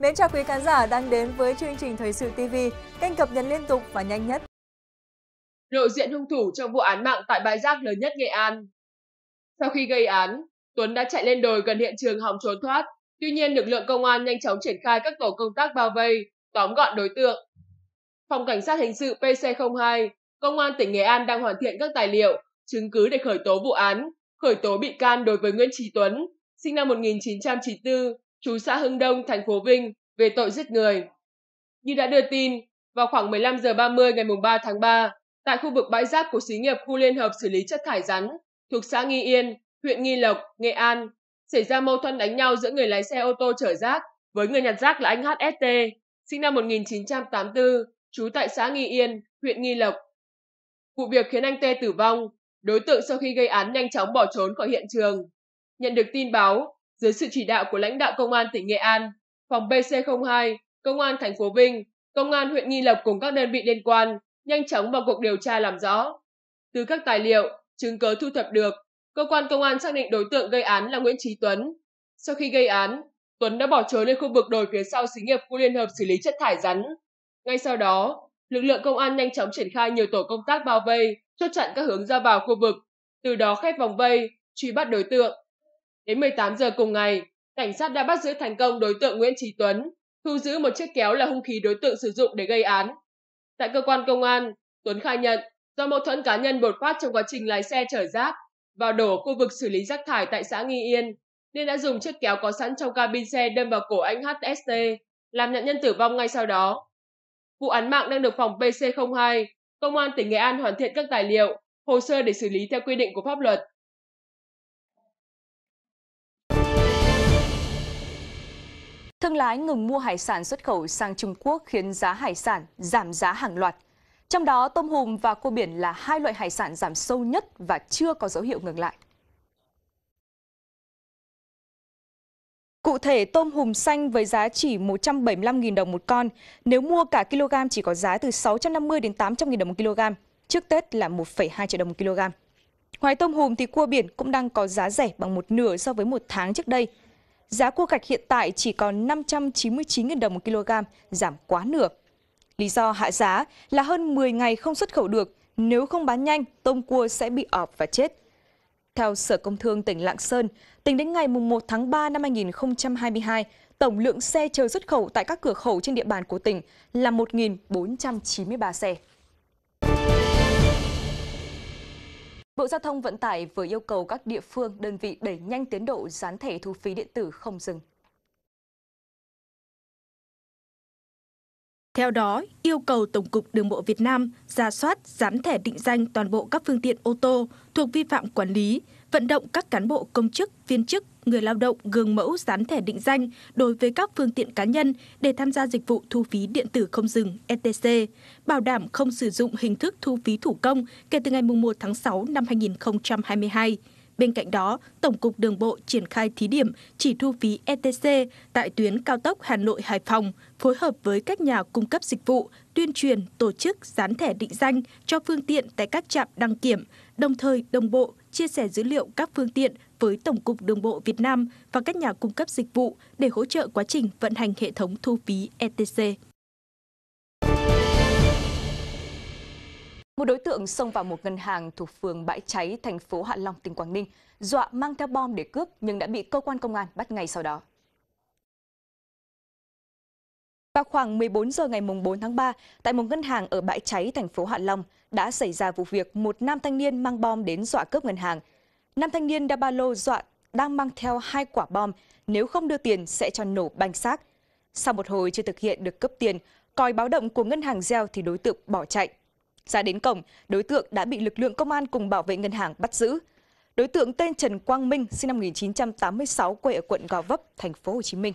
Mến chào quý khán giả đang đến với chương trình Thời sự TV, kênh cập nhật liên tục và nhanh nhất. Lộ diện hung thủ trong vụ án mạng tại bãi rác lớn nhất Nghệ An. Sau khi gây án, Tuấn đã chạy lên đồi gần hiện trường hòng trốn thoát. Tuy nhiên, lực lượng công an nhanh chóng triển khai các tổ công tác bao vây, tóm gọn đối tượng. Phòng Cảnh sát Hình sự PC02, Công an tỉnh Nghệ An đang hoàn thiện các tài liệu, chứng cứ để khởi tố vụ án, khởi tố bị can đối với Nguyễn Chí Tuấn, sinh năm 1994, chú xã Hưng Đông, thành phố Vinh về tội giết người. Như đã đưa tin, vào khoảng 15 giờ 30 ngày 3 tháng 3, tại khu vực bãi rác của xí nghiệp khu liên hợp xử lý chất thải rắn thuộc xã Nghi Yên, huyện Nghi Lộc, Nghệ An, xảy ra mâu thuẫn đánh nhau giữa người lái xe ô tô chở rác với người nhặt rác là anh HST, sinh năm 1984, trú tại xã Nghi Yên, huyện Nghi Lộc. Vụ việc khiến anh T tử vong, đối tượng sau khi gây án nhanh chóng bỏ trốn khỏi hiện trường. Nhận được tin báo, dưới sự chỉ đạo của lãnh đạo công an tỉnh Nghệ An, phòng BC02, công an thành phố Vinh, công an huyện Nghi Lộc cùng các đơn vị liên quan nhanh chóng vào cuộc điều tra làm rõ. Từ các tài liệu, chứng cứ thu thập được, cơ quan công an xác định đối tượng gây án là Nguyễn Chí Tuấn. Sau khi gây án, Tuấn đã bỏ trốn lên khu vực đồi phía sau xí nghiệp khu liên hợp xử lý chất thải rắn. Ngay sau đó, lực lượng công an nhanh chóng triển khai nhiều tổ công tác bao vây, chốt chặn các hướng ra vào khu vực, từ đó khép vòng vây, truy bắt đối tượng. Đến 18 giờ cùng ngày, cảnh sát đã bắt giữ thành công đối tượng Nguyễn Trí Tuấn, thu giữ một chiếc kéo là hung khí đối tượng sử dụng để gây án. Tại cơ quan công an, Tuấn khai nhận do mâu thuẫn cá nhân bột phát trong quá trình lái xe chở rác vào đổ khu vực xử lý rác thải tại xã Nghi Yên, nên đã dùng chiếc kéo có sẵn trong cabin xe đâm vào cổ anh HST, làm nạn nhân tử vong ngay sau đó. Vụ án mạng đang được phòng PC02, Công an tỉnh Nghệ An hoàn thiện các tài liệu, hồ sơ để xử lý theo quy định của pháp luật. Thương lái ngừng mua hải sản xuất khẩu sang Trung Quốc khiến giá hải sản giảm giá hàng loạt. Trong đó, tôm hùm và cua biển là hai loại hải sản giảm sâu nhất và chưa có dấu hiệu ngừng lại. Cụ thể, tôm hùm xanh với giá chỉ 175.000 đồng một con, nếu mua cả kg chỉ có giá từ 650 đến 800.000 đồng một kg, trước Tết là 1,2 triệu đồng một kg. Ngoài tôm hùm thì cua biển cũng đang có giá rẻ bằng một nửa so với một tháng trước đây – Giá cua gạch hiện tại chỉ còn 599.000 đồng một kg, giảm quá nửa. Lý do hạ giá là hơn 10 ngày không xuất khẩu được, nếu không bán nhanh, tôm cua sẽ bị ọp và chết. Theo Sở Công Thương tỉnh Lạng Sơn, tính đến ngày 1 tháng 3 năm 2022, tổng lượng xe chờ xuất khẩu tại các cửa khẩu trên địa bàn của tỉnh là 1.493 xe. Bộ Giao thông Vận tải vừa yêu cầu các địa phương, đơn vị đẩy nhanh tiến độ dán thẻ thu phí điện tử không dừng. Theo đó, yêu cầu Tổng cục Đường bộ Việt Nam ra soát, dán thẻ định danh toàn bộ các phương tiện ô tô thuộc vi phạm quản lý, vận động các cán bộ công chức, viên chức người lao động gương mẫu dán thẻ định danh đối với các phương tiện cá nhân để tham gia dịch vụ thu phí điện tử không dừng ETC, bảo đảm không sử dụng hình thức thu phí thủ công kể từ ngày 1 tháng 6 năm 2022. Bên cạnh đó, Tổng cục Đường bộ triển khai thí điểm chỉ thu phí ETC tại tuyến cao tốc Hà Nội-Hải Phòng, phối hợp với các nhà cung cấp dịch vụ, tuyên truyền, tổ chức, dán thẻ định danh cho phương tiện tại các trạm đăng kiểm, đồng thời đồng bộ chia sẻ dữ liệu các phương tiện với Tổng cục Đường bộ Việt Nam và các nhà cung cấp dịch vụ để hỗ trợ quá trình vận hành hệ thống thu phí ETC. Một đối tượng xông vào một ngân hàng thuộc phường Bãi Cháy, thành phố Hạ Long, tỉnh Quảng Ninh, dọa mang theo bom để cướp nhưng đã bị cơ quan công an bắt ngay sau đó. Vào khoảng 14 giờ ngày 4 tháng 3, tại một ngân hàng ở Bãi Cháy, thành phố Hạ Long, đã xảy ra vụ việc một nam thanh niên mang bom đến dọa cướp ngân hàng. Nam thanh niên đa ba lô dọa đang mang theo hai quả bom, nếu không đưa tiền sẽ cho nổ banh xác. Sau một hồi chưa thực hiện được cấp tiền, còi báo động của ngân hàng gieo thì đối tượng bỏ chạy. Ra đến cổng, đối tượng đã bị lực lượng công an cùng bảo vệ ngân hàng bắt giữ. Đối tượng tên Trần Quang Minh, sinh năm 1986, quê ở quận Gò Vấp, thành phố Hồ Chí Minh.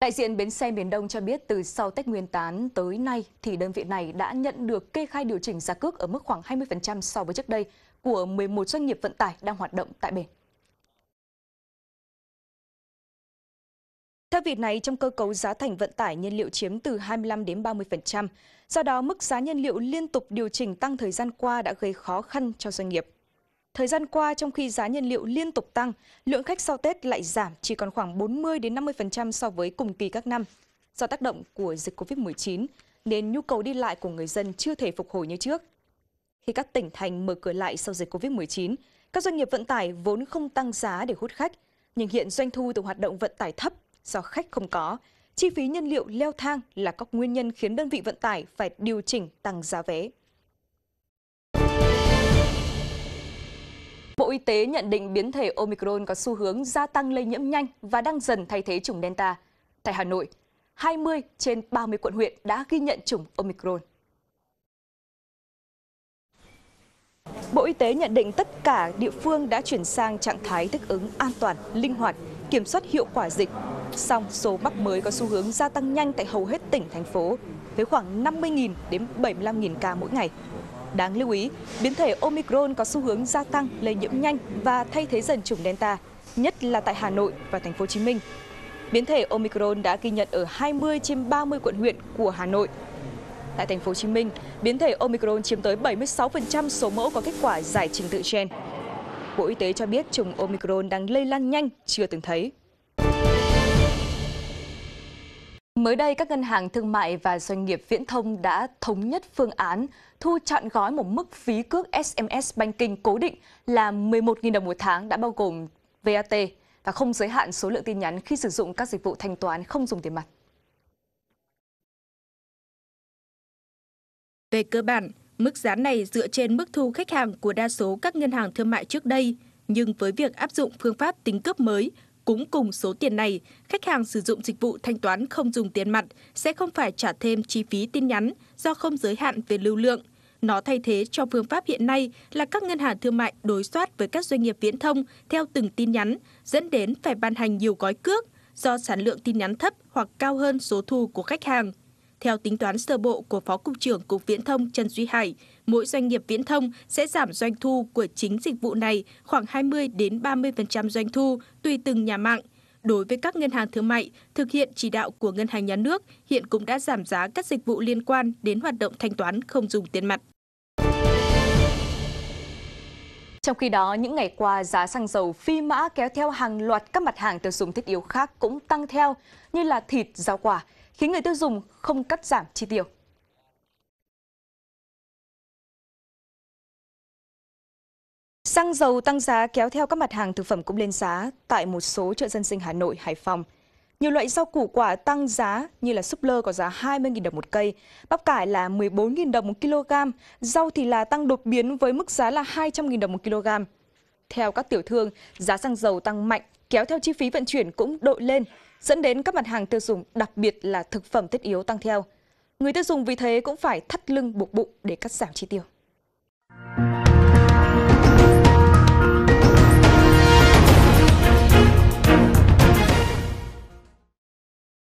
Đại diện Bến xe Miền Đông cho biết từ sau Tết Nguyên đán tới nay thì đơn vị này đã nhận được kê khai điều chỉnh giá cước ở mức khoảng 20% so với trước đây của 11 doanh nghiệp vận tải đang hoạt động tại bến. Theo việc này, trong cơ cấu giá thành vận tải nhiên liệu chiếm từ 25 đến 30%, do đó mức giá nhiên liệu liên tục điều chỉnh tăng thời gian qua đã gây khó khăn cho doanh nghiệp. Thời gian qua, trong khi giá nhiên liệu liên tục tăng, lượng khách sau Tết lại giảm chỉ còn khoảng 40 đến 50% so với cùng kỳ các năm. Do tác động của dịch Covid-19, nên nhu cầu đi lại của người dân chưa thể phục hồi như trước. Khi các tỉnh thành mở cửa lại sau dịch Covid-19, các doanh nghiệp vận tải vốn không tăng giá để hút khách, nhưng hiện doanh thu từ hoạt động vận tải thấp do khách không có. Chi phí nhân liệu leo thang là các nguyên nhân khiến đơn vị vận tải phải điều chỉnh tăng giá vé. Bộ Y tế nhận định biến thể Omicron có xu hướng gia tăng lây nhiễm nhanh và đang dần thay thế chủng Delta. Tại Hà Nội, 20 trên 30 quận huyện đã ghi nhận chủng Omicron. Bộ Y tế nhận định tất cả địa phương đã chuyển sang trạng thái thích ứng an toàn, linh hoạt kiểm soát hiệu quả dịch. Song số mắc mới có xu hướng gia tăng nhanh tại hầu hết tỉnh, thành phố, với khoảng 50.000 đến 75.000 ca mỗi ngày. Đáng lưu ý, biến thể Omicron có xu hướng gia tăng, lây nhiễm nhanh và thay thế dần chủng Delta, nhất là tại Hà Nội và thành phố Hồ Chí Minh. Biến thể Omicron đã ghi nhận ở 20 trên 30 quận huyện của Hà Nội. Tại thành phố Hồ Chí Minh, biến thể Omicron chiếm tới 76% số mẫu có kết quả giải trình tự gen. Bộ Y tế cho biết chủng Omicron đang lây lan nhanh, chưa từng thấy. Mới đây, các ngân hàng thương mại và doanh nghiệp viễn thông đã thống nhất phương án thu chọn gói một mức phí cước SMS banking cố định là 11.000 đồng một tháng đã bao gồm VAT và không giới hạn số lượng tin nhắn khi sử dụng các dịch vụ thanh toán không dùng tiền mặt. Về cơ bản, Mức giá này dựa trên mức thu khách hàng của đa số các ngân hàng thương mại trước đây, nhưng với việc áp dụng phương pháp tính cướp mới, cũng cùng số tiền này, khách hàng sử dụng dịch vụ thanh toán không dùng tiền mặt sẽ không phải trả thêm chi phí tin nhắn do không giới hạn về lưu lượng. Nó thay thế cho phương pháp hiện nay là các ngân hàng thương mại đối soát với các doanh nghiệp viễn thông theo từng tin nhắn, dẫn đến phải ban hành nhiều gói cước do sản lượng tin nhắn thấp hoặc cao hơn số thu của khách hàng. Theo tính toán sơ bộ của Phó Cục trưởng Cục Viễn thông Trần Duy Hải, mỗi doanh nghiệp viễn thông sẽ giảm doanh thu của chính dịch vụ này khoảng 20 đến 30% doanh thu tùy từng nhà mạng. Đối với các ngân hàng thương mại, thực hiện chỉ đạo của Ngân hàng Nhà nước hiện cũng đã giảm giá các dịch vụ liên quan đến hoạt động thanh toán không dùng tiền mặt. Trong khi đó, những ngày qua giá xăng dầu phi mã kéo theo hàng loạt các mặt hàng tiêu dùng thiết yếu khác cũng tăng theo như là thịt, rau quả khiến người tiêu dùng không cắt giảm chi tiêu Xăng dầu tăng giá kéo theo các mặt hàng thực phẩm cũng lên giá tại một số chợ dân sinh Hà Nội, Hải Phòng. Nhiều loại rau củ quả tăng giá như là súp lơ có giá 20.000 đồng một cây, bắp cải là 14.000 đồng một kg, rau thì là tăng đột biến với mức giá là 200.000 đồng một kg. Theo các tiểu thương, giá xăng dầu tăng mạnh, kéo theo chi phí vận chuyển cũng đội lên dẫn đến các mặt hàng tiêu dùng, đặc biệt là thực phẩm thiết yếu tăng theo. Người tiêu dùng vì thế cũng phải thắt lưng buộc bụng để cắt giảm chi tiêu.